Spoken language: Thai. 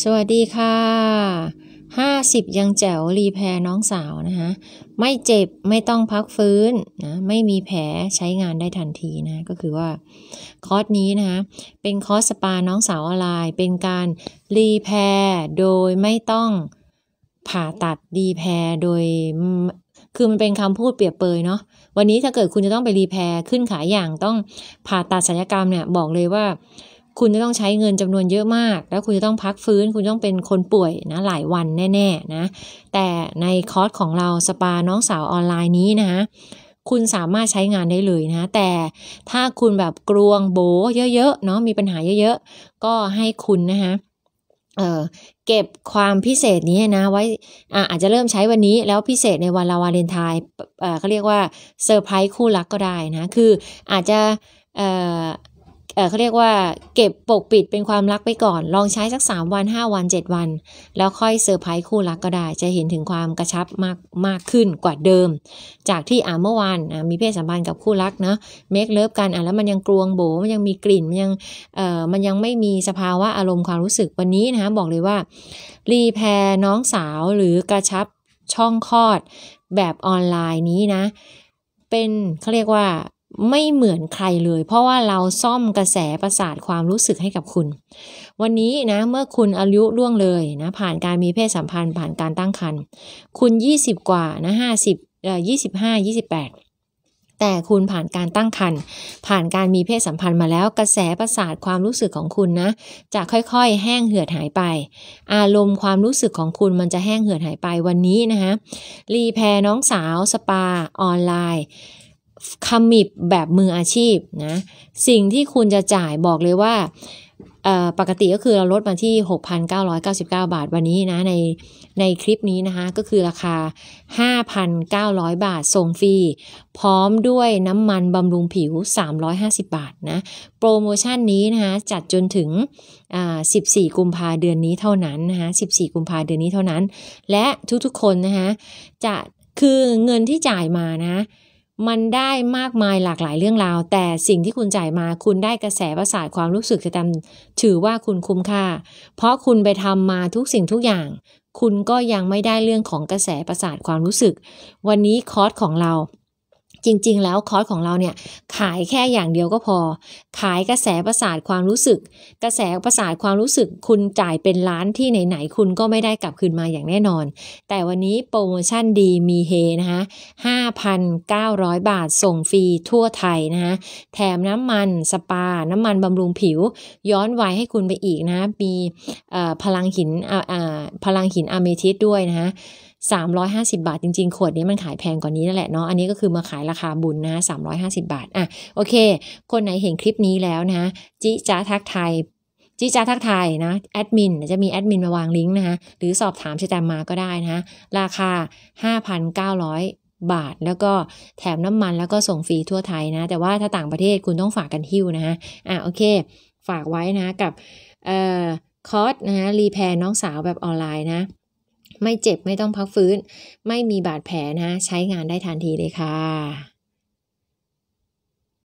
สวัสดีค่ะห้าสิบยังแจ๋วรีแพรน้องสาวนะคะไม่เจ็บไม่ต้องพักฟื้นนะไม่มีแผลใช้งานได้ทันทีนะก็คือว่าคอร์สนี้นะคะเป็นคอร์สสปาน้องสาวออนไลน์เป็นการรีแพรโดยไม่ต้องผ่าตัดรีแพรโดยคือมันเป็นคำพูดเปรียบเปยเนาะวันนี้ถ้าเกิดคุณจะต้องไปรีแพรขึ้นขายอย่างต้องผ่าตัดศัลยกรรมเนี่ยบอกเลยว่าคุณจะต้องใช้เงินจำนวนเยอะมาก แล้วคุณจะต้องพักฟื้นคุณต้องเป็นคนป่วยนะหลายวันแน่ๆนะแต่ในคอร์สของเราสปาน้องสาวออนไลน์นี้นะคุณสามารถใช้งานได้เลยนะแต่ถ้าคุณแบบกลวงโบ เยอะๆเนาะมีปัญหาเยอะๆก็ให้คุณนะคะเเก็บความพิเศษนี้นะไว้อาอาจจะเริ่มใช้วันนี้แล้วพิเศษในวันลาวาเลนไทน์เขาเรียกว่าเซอร์ไพรส์คู่รักก็ได้นะคืออาจจะเขาเรียกว่าเก็บปกปิดเป็นความรักไปก่อน ลองใช้สัก 3 วัน 5 วัน 7 วัน แล้วค่อยเซอร์ไพรส์คู่รักก็ได้ จะเห็นถึงความกระชับมากมากขึ้นกว่าเดิม จากที่อ่าเมื่อวาน มีเพศสัมพันธ์กับคู่รักเนาะเมคเลิฟกันอ่ะแล้วมันยังกลวงโบมันยังมีกลิ่นมันยังเอ่อมันยังไม่มีสภาวะอารมณ์ความรู้สึกวันนี้นะคะบอกเลยว่า รีแพรน้องสาว หรือกระชับช่องคลอดแบบออนไลน์นี้นะ เป็นเขาเรียกว่าไม่เหมือนใครเลย เพราะว่าเราซ่อมกระแสประสาทความรู้สึกให้กับคุณ วันนี้นะเมื่อคุณอายุล่วงเลยนะผ่านการมีเพศสัมพันธ์ผ่านการตั้งครรภ์คุณ20กว่านะห้าสิบเอ่อยี่สิบห้ายี่สิบแปดแต่คุณผ่านการตั้งครรภ์ผ่านการมีเพศสัมพันธ์มาแล้วกระแสประสาทความรู้สึกของคุณนะ จะค่อยๆแห้งเหือดหายไป อารมณ์ความรู้สึกของคุณมันจะแห้งเหือดหายไปวันนี้นะคะรีแพรน้องสาว สปา ออนไลน์คำมิบแบบมืออาชีพนะ สิ่งที่คุณจะจ่ายบอกเลยว่า ปกติก็คือเราลดมาที่ 6,999 บาท วันนี้นะในในคลิปนี้นะคะ ก็คือราคา 5,900 บาทส่งฟรีพร้อมด้วยน้ำมันบำรุงผิว 350 บาทนะ โปรโมชั่นนี้นะคะจัดจนถึง14กุมภาเดือนนี้เท่านั้นนะคะ14 กุมภาเดือนนี้เท่านั้น และทุกๆ คนนะคะจะคือเงินที่จ่ายมานะมันได้มากมายหลากหลายเรื่องราว แต่สิ่งที่คุณจ่ายมาคุณได้กระแสประสาทความรู้สึกจะตาถือว่าคุณคุ้มค่า เพราะคุณไปทำมาทุกสิ่งทุกอย่าง คุณก็ยังไม่ได้เรื่องของกระแสประสาทความรู้สึก วันนี้คอร์สของเราจริงๆ แล้วคอร์สของเราเนี่ย ขายแค่อย่างเดียวก็พอขายกระแสประสาทความรู้สึก กระแสประสาทความรู้สึก คุณจ่ายเป็นล้านที่ไหนๆ คุณก็ไม่ได้กลับคืนมาอย่างแน่นอน แต่วันนี้โปรโมชั่นดีมีเฮ นะคะ5,900 บาทส่งฟรีทั่วไทยนะคะแถมน้ำมันสปาน้ำมันบำรุงผิว ย้อนวัยให้คุณไปอีกนะมีพลังหินอ่าพลังหินอะเมทิสด้วยนะฮะสามร้อยห้าสิบาทจริง ๆขวดนี้มันขายแพงกว่านี้นั่นแหละเนาะอันนี้ก็คือมาขายราคาบุญนะสามร้อยห้าสิบาทอ่ะโอเค คนไหนเห็นคลิปนี้แล้วนะจิจ้าทักไทยจิจ้าทักไทยนะ แอดมินจะมีแอดมินมาวางลิงก์นะคะหรือสอบถามชิตามมาก็ได้นะราคาห้าพันเก้าร้อยบาท แล้วก็แถมน้ำมันแล้วก็ส่งฟรีทั่วไทยนะ แต่ว่าถ้าต่างประเทศคุณต้องฝากกันหิ้วนะฮะอ่ะโอเค ฝากไว้นะกับเอ่อคอร์สนะรีแพร์น้องสาวแบบออนไลน์นะ ไม่เจ็บไม่ต้องพักฟื้น ไม่มีบาดแผลนะใช้งานได้ทันทีเลยค่ะ